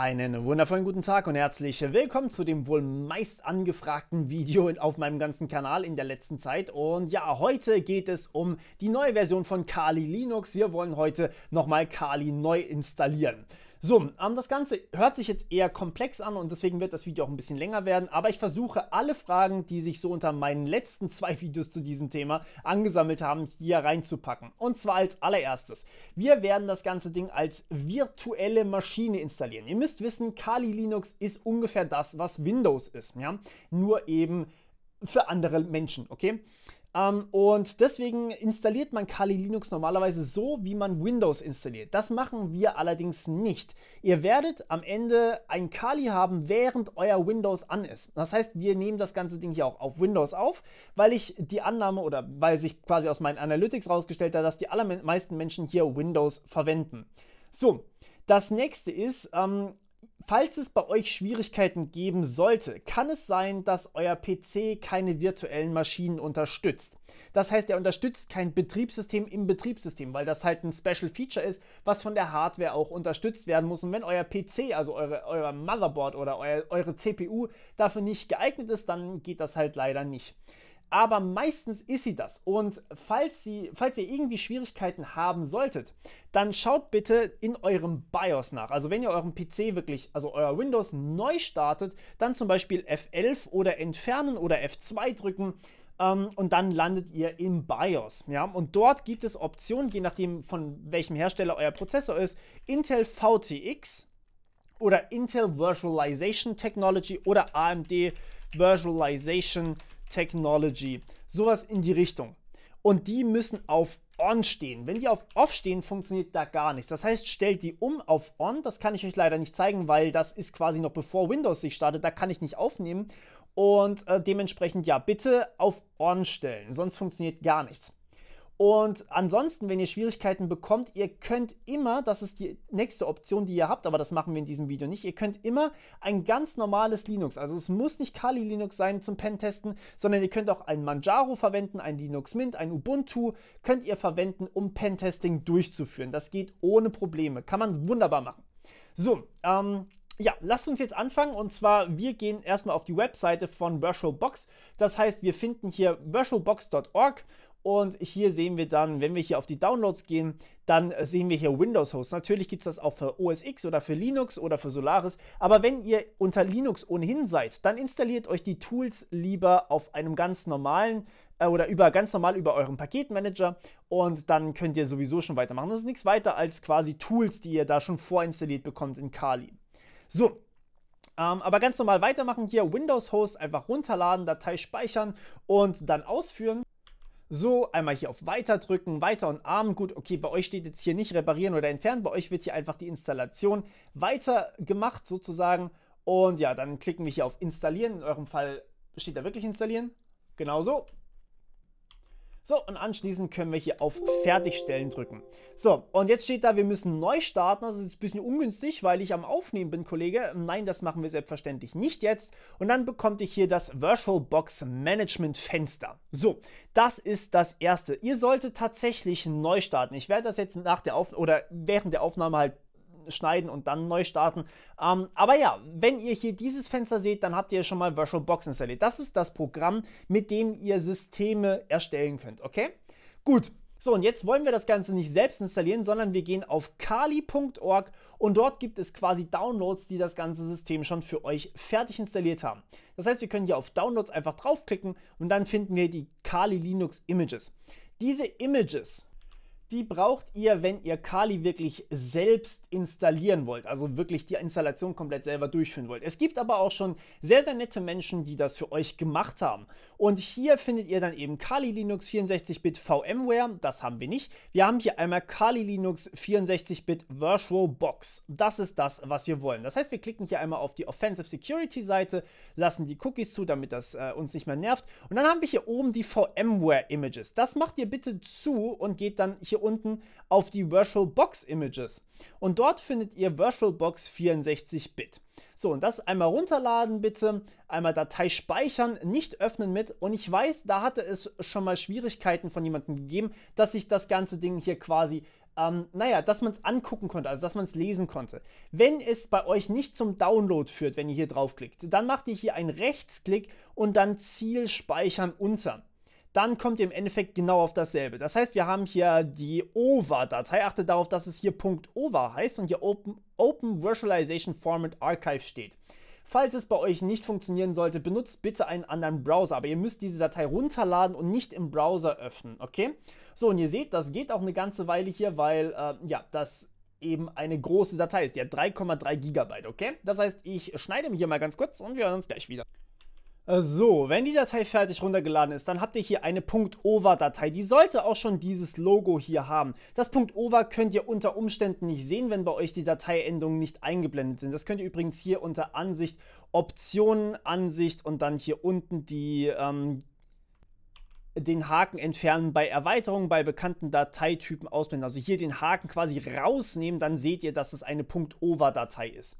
Einen wundervollen guten Tag und herzlich willkommen zu dem wohl meist angefragten Video auf meinem ganzen Kanal in der letzten Zeit. Und ja, heute geht es um die neue Version von Kali Linux. Wir wollen heute nochmal Kali neu installieren. So, ähm, das Ganze hört sich jetzt eher komplex an und deswegen wird das Video auch ein bisschen länger werden, aber ich versuche alle Fragen, die sich so unter meinen letzten zwei Videos zu diesem Thema angesammelt haben, hier reinzupacken. Und zwar als allererstes. Wir werden das ganze Ding als virtuelle Maschine installieren. Ihr müsst wissen, Kali Linux ist ungefähr das, was Windows ist, ja? Nur eben für andere Menschen, okay? Ähm, und deswegen installiert man Kali Linux normalerweise so, wie man Windows installiert. Das machen wir allerdings nicht. Ihr werdet am Ende ein Kali haben, während euer Windows an ist. Das heißt, wir nehmen das ganze Ding hier auch auf Windows auf, weil ich die Annahme oder weil sich quasi aus meinen Analytics herausgestellt hat, dass die allermeisten Menschen hier Windows verwenden. So, das nächste ist, ähm, Falls es bei euch Schwierigkeiten geben sollte, kann es sein, dass euer PC keine virtuellen Maschinen unterstützt. Das heißt, er unterstützt kein Betriebssystem im Betriebssystem, weil das halt ein Special Feature ist, was von der Hardware auch unterstützt werden muss. Und wenn euer PC, also eure, euer Motherboard oder euer, eure CPU dafür nicht geeignet ist, dann geht das halt leider nicht aber meistens ist sie das. Und falls, sie, falls ihr irgendwie Schwierigkeiten haben solltet, dann schaut bitte in eurem BIOS nach. Also wenn ihr euren PC wirklich, also euer Windows neu startet, dann zum Beispiel F11 oder entfernen oder F2 drücken. Ähm, und dann landet ihr im BIOS. Ja? Und dort gibt es Optionen, je nachdem von welchem Hersteller euer Prozessor ist. Intel VTX oder Intel Virtualization Technology oder AMD Virtualization Technology. Technology, sowas in die Richtung. Und die müssen auf On stehen. Wenn die auf Off stehen, funktioniert da gar nichts. Das heißt, stellt die um auf On. Das kann ich euch leider nicht zeigen, weil das ist quasi noch bevor Windows sich startet. Da kann ich nicht aufnehmen. Und äh, dementsprechend, ja, bitte auf On stellen. Sonst funktioniert gar nichts. Und ansonsten, wenn ihr Schwierigkeiten bekommt, ihr könnt immer, das ist die nächste Option, die ihr habt, aber das machen wir in diesem Video nicht, ihr könnt immer ein ganz normales Linux, also es muss nicht Kali Linux sein zum Pentesten, sondern ihr könnt auch ein Manjaro verwenden, ein Linux Mint, ein Ubuntu, könnt ihr verwenden, um Pentesting durchzuführen. Das geht ohne Probleme, kann man wunderbar machen. So, ähm, ja, lasst uns jetzt anfangen und zwar, wir gehen erstmal auf die Webseite von VirtualBox. Das heißt, wir finden hier virtualbox.org und hier sehen wir dann, wenn wir hier auf die Downloads gehen, dann äh, sehen wir hier Windows Host. Natürlich gibt es das auch für OS X oder für Linux oder für Solaris. Aber wenn ihr unter Linux ohnehin seid, dann installiert euch die Tools lieber auf einem ganz normalen äh, oder über ganz normal über euren Paketmanager und dann könnt ihr sowieso schon weitermachen. Das ist nichts weiter als quasi Tools, die ihr da schon vorinstalliert bekommt in Kali. So, ähm, aber ganz normal weitermachen hier. Windows Host einfach runterladen, Datei speichern und dann ausführen. So, einmal hier auf Weiter drücken, Weiter und Arm. Gut, okay, bei euch steht jetzt hier nicht reparieren oder entfernen. Bei euch wird hier einfach die Installation weiter gemacht sozusagen. Und ja, dann klicken wir hier auf Installieren. In eurem Fall steht da wirklich Installieren. Genau so. So, und anschließend können wir hier auf Fertigstellen drücken. So, und jetzt steht da, wir müssen neu starten. Das ist ein bisschen ungünstig, weil ich am Aufnehmen bin, Kollege. Nein, das machen wir selbstverständlich nicht jetzt. Und dann bekommt ihr hier das VirtualBox Management Fenster. So, das ist das erste. Ihr solltet tatsächlich neu starten. Ich werde das jetzt nach der Aufnahme oder während der Aufnahme halt schneiden und dann neu starten. Ähm, aber ja, wenn ihr hier dieses Fenster seht, dann habt ihr schon mal VirtualBox installiert. Das ist das Programm, mit dem ihr Systeme erstellen könnt, okay? Gut, so, und jetzt wollen wir das Ganze nicht selbst installieren, sondern wir gehen auf kali.org und dort gibt es quasi Downloads, die das ganze System schon für euch fertig installiert haben. Das heißt, wir können hier auf Downloads einfach draufklicken und dann finden wir die Kali Linux Images. Diese Images die braucht ihr, wenn ihr Kali wirklich selbst installieren wollt, also wirklich die Installation komplett selber durchführen wollt. Es gibt aber auch schon sehr, sehr nette Menschen, die das für euch gemacht haben. Und hier findet ihr dann eben Kali Linux 64-Bit VMware, das haben wir nicht. Wir haben hier einmal Kali Linux 64-Bit Virtual Box. Das ist das, was wir wollen. Das heißt, wir klicken hier einmal auf die Offensive Security Seite, lassen die Cookies zu, damit das äh, uns nicht mehr nervt. Und dann haben wir hier oben die VMware Images. Das macht ihr bitte zu und geht dann hier hier unten auf die VirtualBox Images. Und dort findet ihr VirtualBox 64-Bit. So, und das einmal runterladen bitte, einmal Datei speichern, nicht öffnen mit. Und ich weiß, da hatte es schon mal Schwierigkeiten von jemandem gegeben, dass sich das ganze Ding hier quasi ähm, naja, dass man es angucken konnte, also dass man es lesen konnte. Wenn es bei euch nicht zum Download führt, wenn ihr hier draufklickt, dann macht ihr hier einen Rechtsklick und dann Ziel speichern unter dann kommt ihr im Endeffekt genau auf dasselbe. Das heißt, wir haben hier die OVA-Datei. Achtet darauf, dass es hier .ova heißt und hier Open, Open Virtualization Format Archive steht. Falls es bei euch nicht funktionieren sollte, benutzt bitte einen anderen Browser, aber ihr müsst diese Datei runterladen und nicht im Browser öffnen, okay? So, und ihr seht, das geht auch eine ganze Weile hier, weil, äh, ja, das eben eine große Datei ist. Die hat 3,3 GB, okay? Das heißt, ich schneide mir hier mal ganz kurz und wir hören uns gleich wieder. Äh, so, wenn die Datei fertig runtergeladen ist, dann habt ihr hier eine .over-Datei. Die sollte auch schon dieses Logo hier haben. Das .over könnt ihr unter Umständen nicht sehen, wenn bei euch die Dateiendungen nicht eingeblendet sind. Das könnt ihr übrigens hier unter Ansicht, Optionen, Ansicht und dann hier unten die ähm, den Haken entfernen bei Erweiterungen, bei bekannten Dateitypen ausblenden. Also hier den Haken quasi rausnehmen, dann seht ihr, dass es eine .over-Datei ist.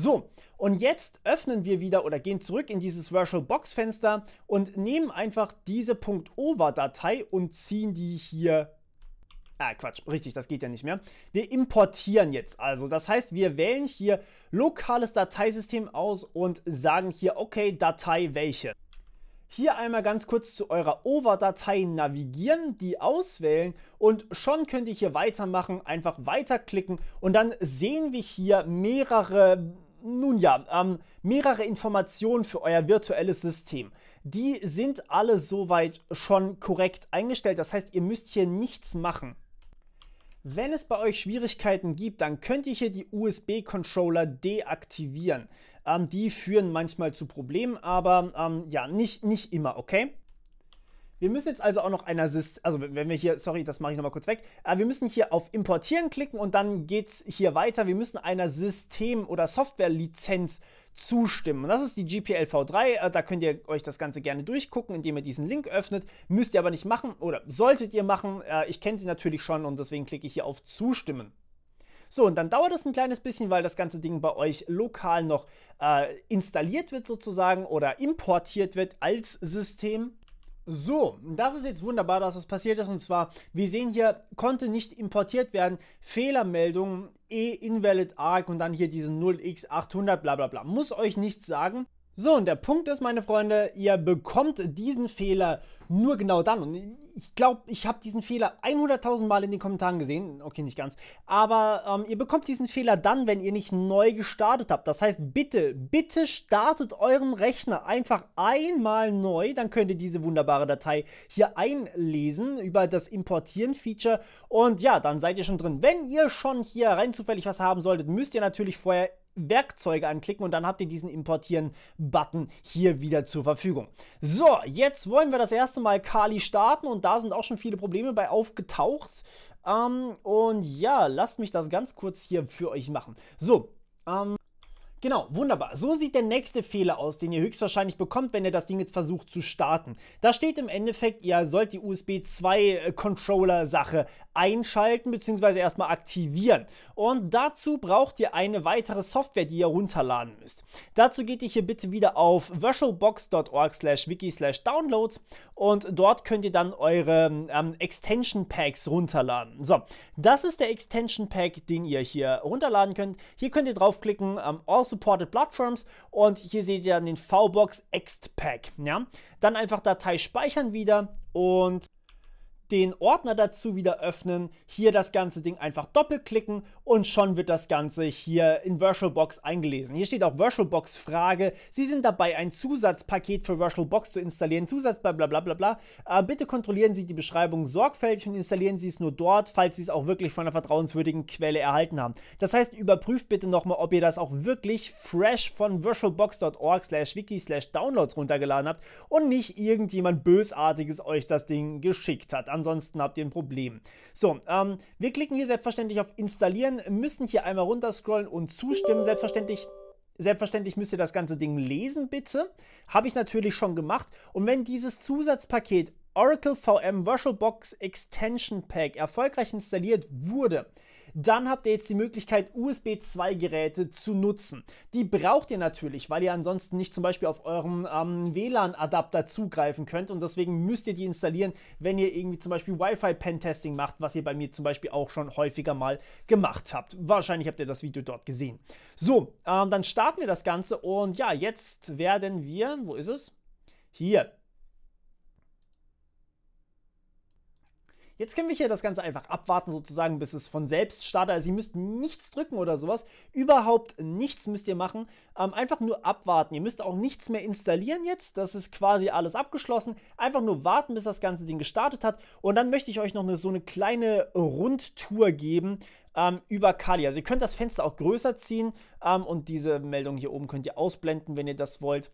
So, und jetzt öffnen wir wieder oder gehen zurück in dieses Virtual Box Fenster und nehmen einfach diese .over Datei und ziehen die hier Ah, Quatsch, richtig, das geht ja nicht mehr. Wir importieren jetzt also. Das heißt, wir wählen hier lokales Dateisystem aus und sagen hier, okay, Datei welche. Hier einmal ganz kurz zu eurer Over-Datei navigieren, die auswählen und schon könnt ihr hier weitermachen, einfach weiterklicken und dann sehen wir hier mehrere nun ja, ähm, mehrere Informationen für euer virtuelles System. Die sind alle soweit schon korrekt eingestellt. Das heißt, ihr müsst hier nichts machen. Wenn es bei euch Schwierigkeiten gibt, dann könnt ihr hier die USB-Controller deaktivieren. Ähm, die führen manchmal zu Problemen, aber ähm, ja, nicht, nicht immer, okay? Wir müssen jetzt also auch noch einer Sys also wenn wir hier, sorry, das mache ich nochmal kurz weg, wir müssen hier auf Importieren klicken und dann geht's hier weiter. Wir müssen einer System- oder Softwarelizenz zustimmen. Und das ist die GPLv3. Äh, da könnt ihr euch das Ganze gerne durchgucken, indem ihr diesen Link öffnet. Müsst ihr aber nicht machen oder solltet ihr machen. Äh, ich kenne sie natürlich schon und deswegen klicke ich hier auf Zustimmen. So, und dann dauert es ein kleines bisschen, weil das ganze Ding bei euch lokal noch äh, installiert wird sozusagen oder importiert wird als System. So, das ist jetzt wunderbar, dass das passiert ist. Und zwar, wir sehen hier, konnte nicht importiert werden, Fehlermeldung, e-invalid arc und dann hier diese 0x800, bla bla bla. Muss euch nichts sagen. So, und der Punkt ist, meine Freunde, ihr bekommt diesen Fehler nur genau dann. Und ich glaube, ich habe diesen Fehler 100.000 Mal in den Kommentaren gesehen. Okay, nicht ganz. Aber ähm, ihr bekommt diesen Fehler dann, wenn ihr nicht neu gestartet habt. Das heißt, bitte, bitte startet euren Rechner einfach einmal neu. Dann könnt ihr diese wunderbare Datei hier einlesen über das Importieren-Feature. Und ja, dann seid ihr schon drin. Wenn ihr schon hier rein zufällig was haben solltet, müsst ihr natürlich vorher Werkzeuge anklicken und dann habt ihr diesen Importieren-Button hier wieder zur Verfügung. So, jetzt wollen wir das erste Mal Kali starten und da sind auch schon viele Probleme bei aufgetaucht. Ähm, und ja, lasst mich das ganz kurz hier für euch machen. So, ähm, Genau, wunderbar. So sieht der nächste Fehler aus, den ihr höchstwahrscheinlich bekommt, wenn ihr das Ding jetzt versucht zu starten. Da steht im Endeffekt, ihr sollt die USB 2 Controller Sache einschalten bzw. erstmal aktivieren. Und dazu braucht ihr eine weitere Software, die ihr runterladen müsst. Dazu geht ihr hier bitte wieder auf virtualbox.org slash wiki slash downloads und dort könnt ihr dann eure ähm, Extension Packs runterladen. So, das ist der Extension Pack, den ihr hier runterladen könnt. Hier könnt ihr draufklicken, ähm, also Supported Platforms und hier seht ihr dann den VBox Ext Pack. Ja? Dann einfach Datei speichern wieder und den Ordner dazu wieder öffnen, hier das ganze Ding einfach doppelklicken und schon wird das Ganze hier in VirtualBox eingelesen. Hier steht auch VirtualBox Frage. Sie sind dabei, ein Zusatzpaket für VirtualBox zu installieren. Zusatz bla bla bla bla Äh, bitte kontrollieren Sie die Beschreibung sorgfältig und installieren Sie es nur dort, falls Sie es auch wirklich von einer vertrauenswürdigen Quelle erhalten haben. Das heißt, überprüft bitte nochmal, ob ihr das auch wirklich fresh von virtualbox.org slash wiki slash downloads runtergeladen habt und nicht irgendjemand Bösartiges euch das Ding geschickt hat ansonsten habt ihr ein Problem. So, ähm, wir klicken hier selbstverständlich auf Installieren, müssen hier einmal runterscrollen und zustimmen, selbstverständlich. Selbstverständlich müsst ihr das ganze Ding lesen, bitte. Habe ich natürlich schon gemacht. Und wenn dieses Zusatzpaket Oracle VM VirtualBox Extension Pack erfolgreich installiert wurde, dann habt ihr jetzt die Möglichkeit, USB 2 Geräte zu nutzen. Die braucht ihr natürlich, weil ihr ansonsten nicht zum Beispiel auf euren ähm, WLAN-Adapter zugreifen könnt und deswegen müsst ihr die installieren, wenn ihr irgendwie zum Beispiel Wi-Fi-Pen-Testing macht, was ihr bei mir zum Beispiel auch schon häufiger mal gemacht habt. Wahrscheinlich habt ihr das Video dort gesehen. So, ähm, dann starten wir das Ganze und ja, jetzt werden wir, wo ist es? Hier, Jetzt können wir hier das Ganze einfach abwarten sozusagen, bis es von selbst startet. Also ihr müsst nichts drücken oder sowas. Überhaupt nichts müsst ihr machen. Ähm, einfach nur abwarten. Ihr müsst auch nichts mehr installieren jetzt. Das ist quasi alles abgeschlossen. Einfach nur warten, bis das ganze Ding gestartet hat. Und dann möchte ich euch noch eine, so eine kleine Rundtour geben, ähm, über Kali. Also ihr könnt das Fenster auch größer ziehen ähm, und diese Meldung hier oben könnt ihr ausblenden, wenn ihr das wollt.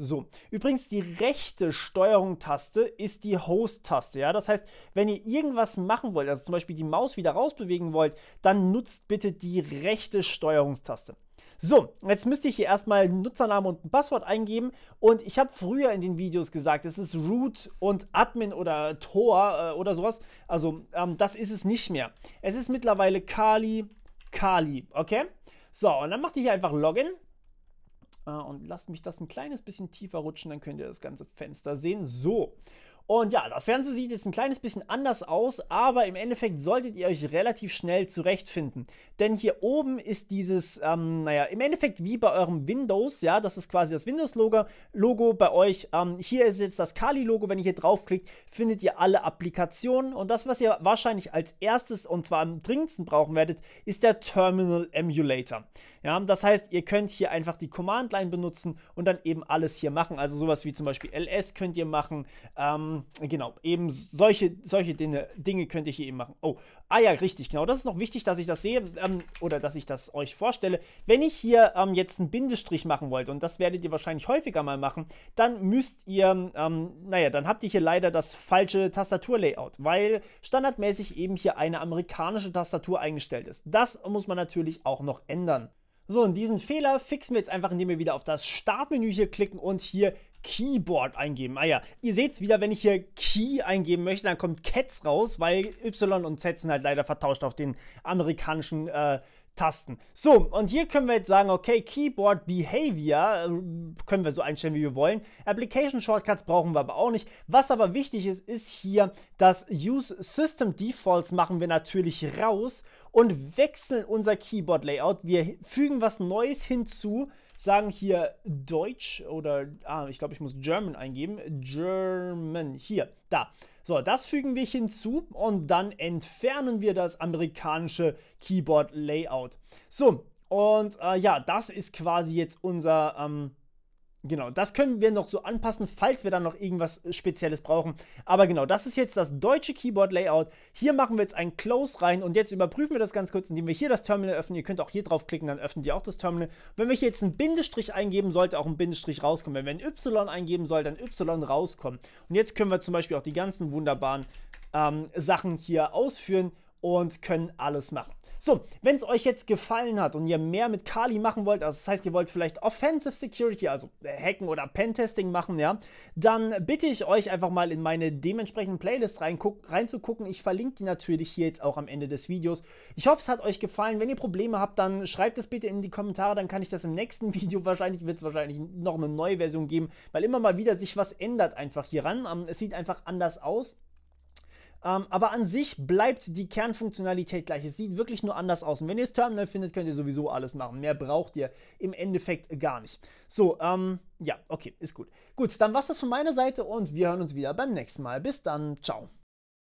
So, übrigens die rechte Steuerung-Taste ist die Host-Taste. Ja? Das heißt, wenn ihr irgendwas machen wollt, also zum Beispiel die Maus wieder rausbewegen wollt, dann nutzt bitte die rechte Steuerungstaste. So, jetzt müsste ich hier erstmal Nutzernamen und ein Passwort eingeben und ich habe früher in den Videos gesagt, es ist Root und Admin oder Tor äh, oder sowas. Also ähm, das ist es nicht mehr. Es ist mittlerweile Kali, Kali, okay? So, und dann macht ihr hier einfach Login und lasst mich das ein kleines bisschen tiefer rutschen, dann könnt ihr das ganze Fenster sehen. So, und ja, das Ganze sieht jetzt ein kleines bisschen anders aus, aber im Endeffekt solltet ihr euch relativ schnell zurechtfinden. Denn hier oben ist dieses, ähm, naja, im Endeffekt wie bei eurem Windows, ja, das ist quasi das Windows-Logo Logo bei euch. Ähm, hier ist jetzt das Kali-Logo, wenn ihr hier draufklickt, findet ihr alle Applikationen. Und das, was ihr wahrscheinlich als erstes und zwar am dringendsten brauchen werdet, ist der Terminal Emulator. Ja, das heißt, ihr könnt hier einfach die Command-Line benutzen und dann eben alles hier machen. Also sowas wie zum Beispiel LS könnt ihr machen, ähm, genau, eben solche, solche Dinge, Dinge könnte ich hier eben machen. Oh, ah ja, richtig, genau. Das ist noch wichtig, dass ich das sehe ähm, oder dass ich das euch vorstelle. Wenn ich hier ähm, jetzt einen Bindestrich machen wollte, und das werdet ihr wahrscheinlich häufiger mal machen, dann müsst ihr, ähm, naja, dann habt ihr hier leider das falsche Tastaturlayout, weil standardmäßig eben hier eine amerikanische Tastatur eingestellt ist. Das muss man natürlich auch noch ändern. So, und diesen Fehler fixen wir jetzt einfach, indem wir wieder auf das Startmenü hier klicken und hier Keyboard eingeben. Ah ja, ihr seht es wieder, wenn ich hier Key eingeben möchte, dann kommt Cats raus, weil Y und Z sind halt leider vertauscht auf den amerikanischen äh, Tasten. So, und hier können wir jetzt sagen, okay, Keyboard Behavior äh, können wir so einstellen, wie wir wollen. Application Shortcuts brauchen wir aber auch nicht. Was aber wichtig ist, ist hier, dass Use System Defaults machen wir natürlich raus und wechseln unser Keyboard Layout. Wir fügen was Neues hinzu, sagen hier Deutsch oder ah, ich glaube, ich muss German eingeben. German, hier, da. So, das fügen wir hinzu und dann entfernen wir das amerikanische Keyboard Layout. So, und äh, ja, das ist quasi jetzt unser ähm, Genau, das können wir noch so anpassen, falls wir dann noch irgendwas äh, Spezielles brauchen. Aber genau, das ist jetzt das deutsche Keyboard-Layout. Hier machen wir jetzt ein Close rein und jetzt überprüfen wir das ganz kurz, indem wir hier das Terminal öffnen. Ihr könnt auch hier draufklicken, dann öffnet ihr auch das Terminal. Wenn wir hier jetzt einen Bindestrich eingeben, sollte auch ein Bindestrich rauskommen. Wenn wir ein Y eingeben soll dann Y rauskommen. Und jetzt können wir zum Beispiel auch die ganzen wunderbaren ähm, Sachen hier ausführen und können alles machen. So, wenn es euch jetzt gefallen hat und ihr mehr mit Kali machen wollt, also das heißt, ihr wollt vielleicht Offensive Security, also äh, Hacken oder Pentesting machen, ja, dann bitte ich euch einfach mal in meine dementsprechenden Playlist reinzugucken. Ich verlinke die natürlich hier jetzt auch am Ende des Videos. Ich hoffe, es hat euch gefallen. Wenn ihr Probleme habt, dann schreibt es bitte in die Kommentare, dann kann ich das im nächsten Video wahrscheinlich, wird es wahrscheinlich noch eine neue Version geben, weil immer mal wieder sich was ändert einfach hieran. Ähm, es sieht einfach anders aus. Ähm, aber an sich bleibt die Kernfunktionalität gleich. Es sieht wirklich nur anders aus. Und wenn ihr das Terminal findet, könnt ihr sowieso alles machen. Mehr braucht ihr im Endeffekt gar nicht. So, ähm, ja, okay, ist gut. Gut, dann war es das von meiner Seite und wir hören uns wieder beim nächsten Mal. Bis dann, ciao.